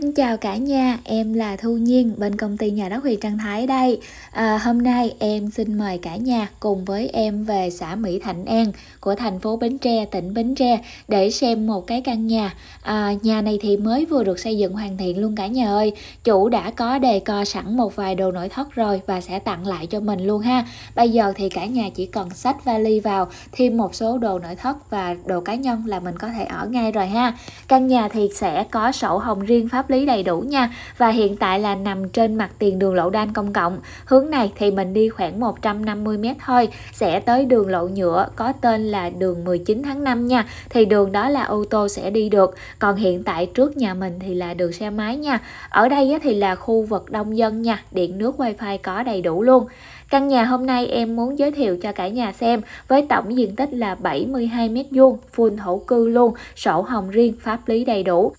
Xin chào cả nhà, em là Thu Nhiên bên công ty nhà đất Huy Trang Thái đây. À, hôm nay em xin mời cả nhà cùng với em về xã Mỹ Thạnh An của thành phố Bến Tre, tỉnh Bến Tre để xem một cái căn nhà. À, nhà này thì mới vừa được xây dựng hoàn thiện luôn cả nhà ơi. Chủ đã có đề co sẵn một vài đồ nội thất rồi và sẽ tặng lại cho mình luôn ha. Bây giờ thì cả nhà chỉ cần xách vali vào thêm một số đồ nội thất và đồ cá nhân là mình có thể ở ngay rồi ha. Căn nhà thì sẽ có sổ hồng riêng pháp pháp lý đầy đủ nha và hiện tại là nằm trên mặt tiền đường lộ đan công cộng hướng này thì mình đi khoảng 150 mét thôi sẽ tới đường lộ nhựa có tên là đường 19 tháng 5 nha thì đường đó là ô tô sẽ đi được còn hiện tại trước nhà mình thì là đường xe máy nha ở đây thì là khu vực đông dân nha điện nước wifi có đầy đủ luôn Căn nhà hôm nay em muốn giới thiệu cho cả nhà xem với tổng diện tích là 72 m vuông, full thổ cư luôn, sổ hồng riêng, pháp lý đầy đủ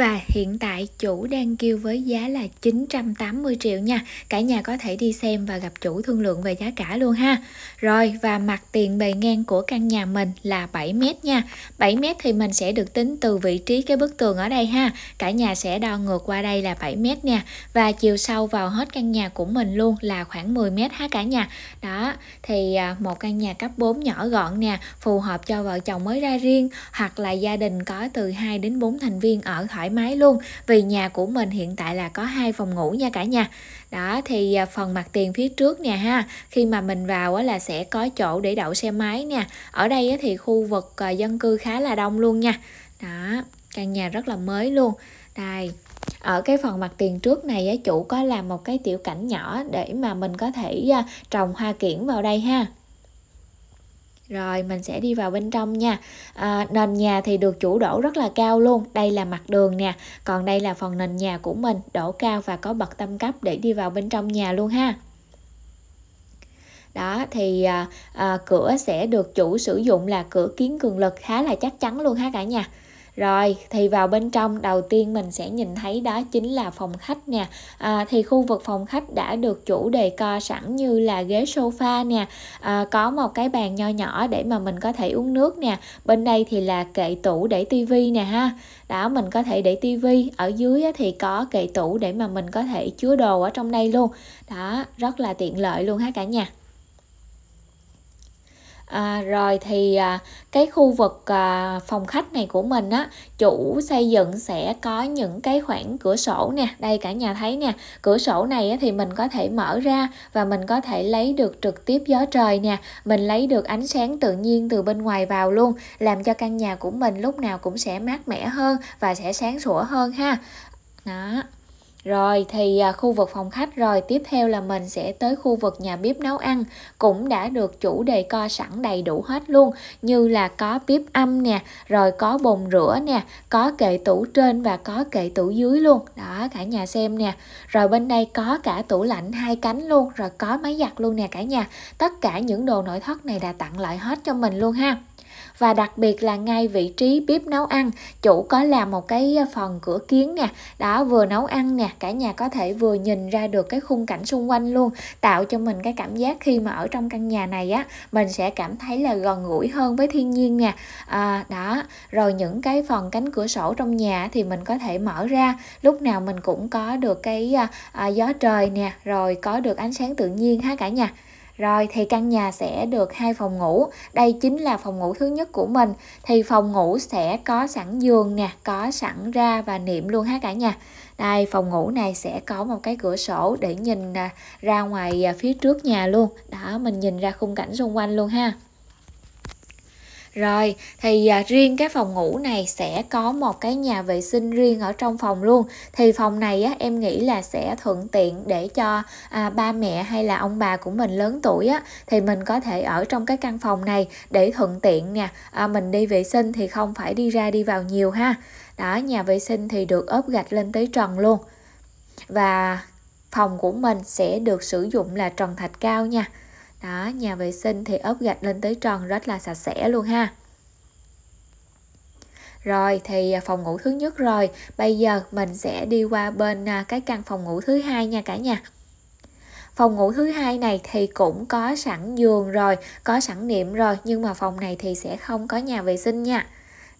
và hiện tại chủ đang kêu với giá là 980 triệu nha cả nhà có thể đi xem và gặp chủ thương lượng về giá cả luôn ha rồi và mặt tiền bề ngang của căn nhà mình là 7 mét nha 7 mét thì mình sẽ được tính từ vị trí cái bức tường ở đây ha cả nhà sẽ đo ngược qua đây là 7 mét nha và chiều sâu vào hết căn nhà của mình luôn là khoảng 10 mét ha cả nhà đó thì à, một căn nhà cấp 4 nhỏ gọn nè phù hợp cho vợ chồng mới ra riêng hoặc là gia đình có từ 2 đến 4 thành viên ở thoải thoải mái luôn vì nhà của mình hiện tại là có hai phòng ngủ nha cả nhà đó thì à, phần mặt tiền phía trước nè ha khi mà mình vào là sẽ có chỗ để đậu xe máy nè ở đây thì khu vực à, dân cư khá là đông luôn nha đó căn nhà rất là mới luôn đây ở cái phần mặt tiền trước này chủ có làm một cái tiểu cảnh nhỏ để mà mình có thể à, trồng hoa kiển vào đây ha rồi mình sẽ đi vào bên trong nha à, nền nhà thì được chủ đổ rất là cao luôn đây là mặt đường nè còn đây là phần nền nhà của mình đổ cao và có bậc tam cấp để đi vào bên trong nhà luôn ha đó thì à, à, cửa sẽ được chủ sử dụng là cửa kiến cường lực khá là chắc chắn luôn ha cả nhà rồi thì vào bên trong đầu tiên mình sẽ nhìn thấy đó chính là phòng khách nè à, thì khu vực phòng khách đã được chủ đề co sẵn như là ghế sofa nè à, có một cái bàn nho nhỏ để mà mình có thể uống nước nè bên đây thì là kệ tủ để tivi nè ha đó mình có thể để tivi ở dưới thì có kệ tủ để mà mình có thể chứa đồ ở trong đây luôn đó rất là tiện lợi luôn ha cả nhà à, rồi thì à, cái khu vực à, phòng khách này của mình á chủ xây dựng sẽ có những cái khoảng cửa sổ nè đây cả nhà thấy nè cửa sổ này á, thì mình có thể mở ra và mình có thể lấy được trực tiếp gió trời nè mình lấy được ánh sáng tự nhiên từ bên ngoài vào luôn làm cho căn nhà của mình lúc nào cũng sẽ mát mẻ hơn và sẽ sáng sủa hơn ha đó rồi thì à, khu vực phòng khách rồi tiếp theo là mình sẽ tới khu vực nhà bếp nấu ăn cũng đã được chủ đề co sẵn đầy đủ hết luôn như là có bếp âm nè, rồi có bồn rửa nè, có kệ tủ trên và có kệ tủ dưới luôn. Đó cả nhà xem nè. Rồi bên đây có cả tủ lạnh hai cánh luôn, rồi có máy giặt luôn nè cả nhà. Tất cả những đồ nội thất này đã tặng lại hết cho mình luôn ha và đặc biệt là ngay vị trí bếp nấu ăn chủ có làm một cái phần cửa kiến nè đó vừa nấu ăn nè cả nhà có thể vừa nhìn ra được cái khung cảnh xung quanh luôn tạo cho mình cái cảm giác khi mà ở trong căn nhà này á mình sẽ cảm thấy là gần gũi hơn với thiên nhiên nè à, đó rồi những cái phần cánh cửa sổ trong nhà thì mình có thể mở ra lúc nào mình cũng có được cái à, à gió trời nè rồi có được ánh sáng tự nhiên ha cả nhà rồi thì căn nhà sẽ được hai phòng ngủ. Đây chính là phòng ngủ thứ nhất của mình. Thì phòng ngủ sẽ có sẵn giường nè, có sẵn ra và niệm luôn ha cả nhà. Đây phòng ngủ này sẽ có một cái cửa sổ để nhìn à, ra ngoài à, phía trước nhà luôn. Đó mình nhìn ra khung cảnh xung quanh luôn ha. Rồi, thì à, riêng cái phòng ngủ này sẽ có một cái nhà vệ sinh riêng ở trong phòng luôn. Thì phòng này á em nghĩ là sẽ thuận tiện để cho à, ba mẹ hay là ông bà của mình lớn tuổi á thì mình có thể ở trong cái căn phòng này để thuận tiện nè. À, mình đi vệ sinh thì không phải đi ra đi vào nhiều ha. Đó, nhà vệ sinh thì được ốp gạch lên tới trần luôn. Và phòng của mình sẽ được sử dụng là trần thạch cao nha đó nhà vệ sinh thì ốp gạch lên tới tròn rất là sạch sẽ luôn ha rồi thì à, phòng ngủ thứ nhất rồi bây giờ mình sẽ đi qua bên à, cái căn phòng ngủ thứ hai nha cả nhà phòng ngủ thứ hai này thì cũng có sẵn giường rồi có sẵn niệm rồi nhưng mà phòng này thì sẽ không có nhà vệ sinh nha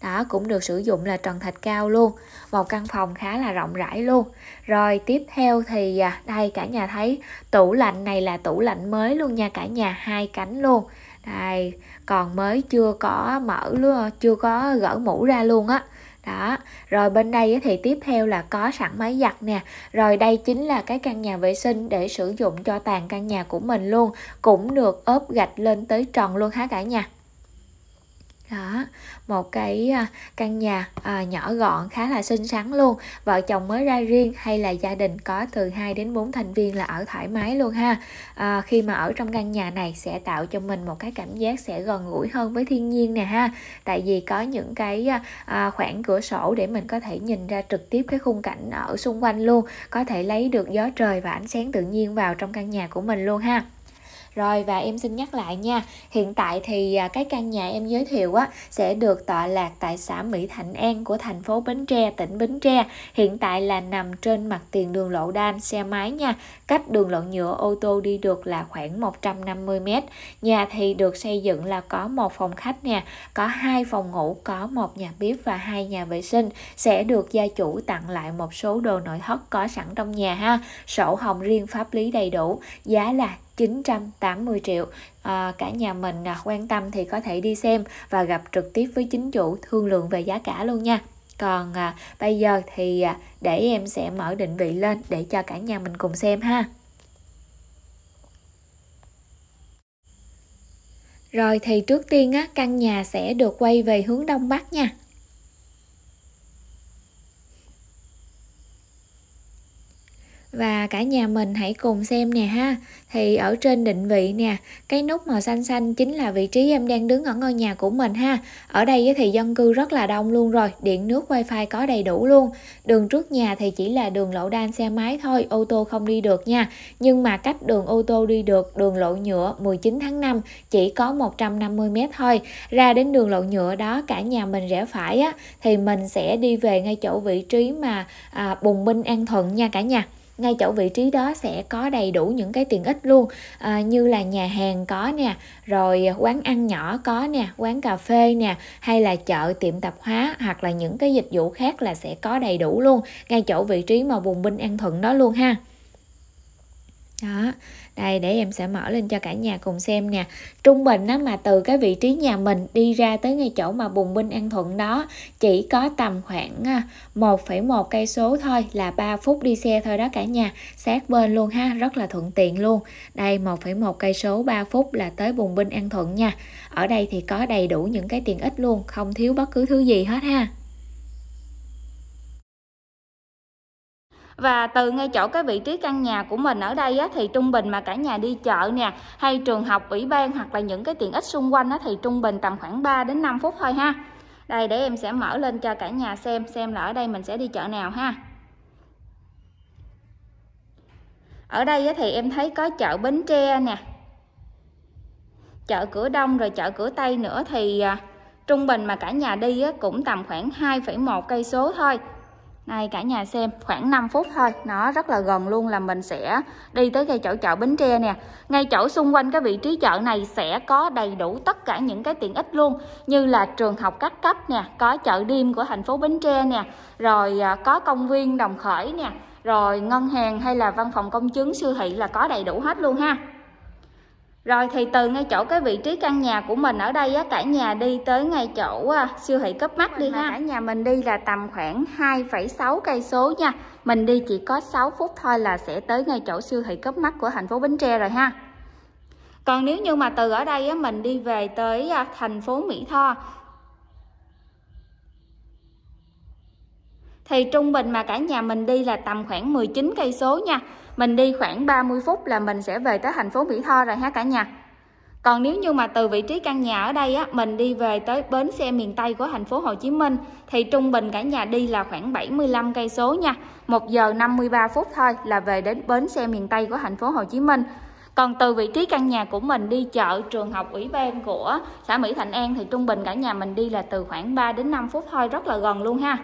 đó cũng được sử dụng là trần thạch cao luôn một căn phòng khá là rộng rãi luôn rồi tiếp theo thì à, đây cả nhà thấy tủ lạnh này là tủ lạnh mới luôn nha cả nhà hai cánh luôn đây còn mới chưa có mở luôn chưa có gỡ mũ ra luôn á đó rồi bên đây thì tiếp theo là có sẵn máy giặt nè rồi đây chính là cái căn nhà vệ sinh để sử dụng cho tàn căn nhà của mình luôn cũng được ốp gạch lên tới trần luôn hả cả nhà đó một cái à, căn nhà à, nhỏ gọn khá là xinh xắn luôn vợ chồng mới ra riêng hay là gia đình có từ 2 đến 4 thành viên là ở thoải mái luôn ha à, khi mà ở trong căn nhà này sẽ tạo cho mình một cái cảm giác sẽ gần gũi hơn với thiên nhiên nè ha tại vì có những cái à, à khoảng cửa sổ để mình có thể nhìn ra trực tiếp cái khung cảnh ở xung quanh luôn có thể lấy được gió trời và ánh sáng tự nhiên vào trong căn nhà của mình luôn ha rồi và em xin nhắc lại nha hiện tại thì à, cái căn nhà em giới thiệu á sẽ được tọa lạc tại xã Mỹ Thạnh An của thành phố Bến Tre tỉnh Bến Tre hiện tại là nằm trên mặt tiền đường lộ đan xe máy nha cách đường lộ nhựa ô tô đi được là khoảng 150 m nhà thì được xây dựng là có một phòng khách nè có hai phòng ngủ có một nhà bếp và hai nhà vệ sinh sẽ được gia chủ tặng lại một số đồ nội thất có sẵn trong nhà ha sổ hồng riêng pháp lý đầy đủ giá là 980 triệu à, cả nhà mình à, quan tâm thì có thể đi xem và gặp trực tiếp với chính chủ thương lượng về giá cả luôn nha còn à, bây giờ thì à, để em sẽ mở định vị lên để cho cả nhà mình cùng xem ha rồi thì trước tiên á căn nhà sẽ được quay về hướng đông bắc nha và cả nhà mình hãy cùng xem nè ha thì ở trên định vị nè cái nút màu xanh xanh chính là vị trí em đang đứng ở ngôi nhà của mình ha ở đây thì dân cư rất là đông luôn rồi điện nước wifi có đầy đủ luôn đường trước nhà thì chỉ là đường lậu đan xe máy thôi ô tô không đi được nha nhưng mà cách đường ô tô đi được đường lộ nhựa 19 tháng 5 chỉ có 150 mét thôi ra đến đường lộ nhựa đó cả nhà mình rẽ phải á thì mình sẽ đi về ngay chỗ vị trí mà à, Bùng binh An Thuận nha cả nhà ngay chỗ vị trí đó sẽ có đầy đủ những cái tiện ích luôn à, như là nhà hàng có nè rồi quán ăn nhỏ có nè quán cà phê nè hay là chợ tiệm tạp hóa hoặc là những cái dịch vụ khác là sẽ có đầy đủ luôn ngay chỗ vị trí mà vùng binh an thuận đó luôn ha đó đây để em sẽ mở lên cho cả nhà cùng xem nè trung bình á, mà từ cái vị trí nhà mình đi ra tới ngay chỗ mà bùng binh an thuận đó chỉ có tầm khoảng 1,1 à, cây số thôi là 3 phút đi xe thôi đó cả nhà sát bên luôn ha rất là thuận tiện luôn đây 1,1 cây số 3 phút là tới bùng binh an thuận nha ở đây thì có đầy đủ những cái tiện ích luôn không thiếu bất cứ thứ gì hết ha và từ ngay chỗ cái vị trí căn nhà của mình ở đây á, thì trung bình mà cả nhà đi chợ nè hay trường học ủy ban hoặc là những cái tiện ích xung quanh á, thì trung bình tầm khoảng 3 đến 5 phút thôi ha đây để em sẽ mở lên cho cả nhà xem xem là ở đây mình sẽ đi chợ nào ha ở đây á thì em thấy có chợ Bến Tre nè chợ cửa Đông rồi chợ cửa Tây nữa thì à, trung bình mà cả nhà đi cũng tầm khoảng 2,1 cây số thôi đây cả nhà xem khoảng 5 phút thôi nó rất là gần luôn là mình sẽ đi tới ngay chỗ chợ Bến Tre nè ngay chỗ xung quanh cái vị trí chợ này sẽ có đầy đủ tất cả những cái tiện ích luôn như là trường học các cấp nè có chợ đêm của thành phố Bến Tre nè rồi à, có công viên Đồng Khởi nè rồi ngân hàng hay là văn phòng công chứng siêu thị là có đầy đủ hết luôn ha rồi thì từ ngay chỗ cái vị trí căn nhà của mình ở đây á, cả nhà đi tới ngay chỗ à, siêu thị cấp mắt đi ha. Cả nhà mình đi là tầm khoảng 2,6 cây số nha. Mình đi chỉ có 6 phút thôi là sẽ tới ngay chỗ siêu thị cấp mắt của thành phố Bến Tre rồi ha. Còn nếu như mà từ ở đây á, mình đi về tới à, thành phố Mỹ Tho thì trung bình mà cả nhà mình đi là tầm khoảng 19 cây số nha. Mình đi khoảng 30 phút là mình sẽ về tới thành phố Mỹ Tho rồi ha cả nhà. Còn nếu như mà từ vị trí căn nhà ở đây á, mình đi về tới bến xe miền Tây của thành phố Hồ Chí Minh thì trung bình cả nhà đi là khoảng 75 cây số nha. 1 giờ 53 phút thôi là về đến bến xe miền Tây của thành phố Hồ Chí Minh. Còn từ vị trí căn nhà của mình đi chợ trường học ủy ban của xã Mỹ Thạnh An thì trung bình cả nhà mình đi là từ khoảng 3 đến 5 phút thôi, rất là gần luôn ha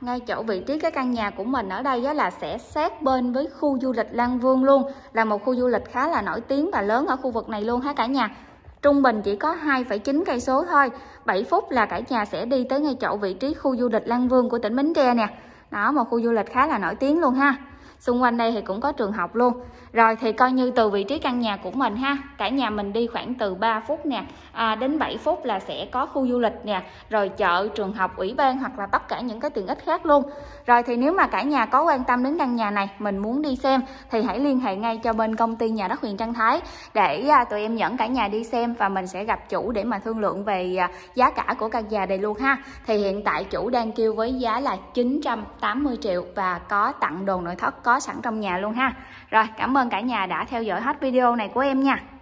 ngay chỗ vị trí cái căn nhà của mình ở đây đó là sẽ sát bên với khu du lịch Lan Vương luôn là một khu du lịch khá là nổi tiếng và lớn ở khu vực này luôn ha cả nhà trung bình chỉ có 2,9 cây số thôi 7 phút là cả nhà sẽ đi tới ngay chỗ vị trí khu du lịch Lan Vương của tỉnh Bến Tre nè đó một khu du lịch khá là nổi tiếng luôn ha xung quanh đây thì cũng có trường học luôn rồi thì coi như từ vị trí căn nhà của mình ha cả nhà mình đi khoảng từ 3 phút nè à, đến 7 phút là sẽ có khu du lịch nè rồi chợ trường học ủy ban hoặc là tất cả những cái tiện ích khác luôn rồi thì nếu mà cả nhà có quan tâm đến căn nhà này mình muốn đi xem thì hãy liên hệ ngay cho bên công ty nhà đất Huyền Trang Thái để à, tụi em dẫn cả nhà đi xem và mình sẽ gặp chủ để mà thương lượng về à, giá cả của căn nhà đây luôn ha thì hiện tại chủ đang kêu với giá là 980 triệu và có tặng đồ nội thất có có sẵn trong nhà luôn ha rồi cảm ơn cả nhà đã theo dõi hết video này của em nha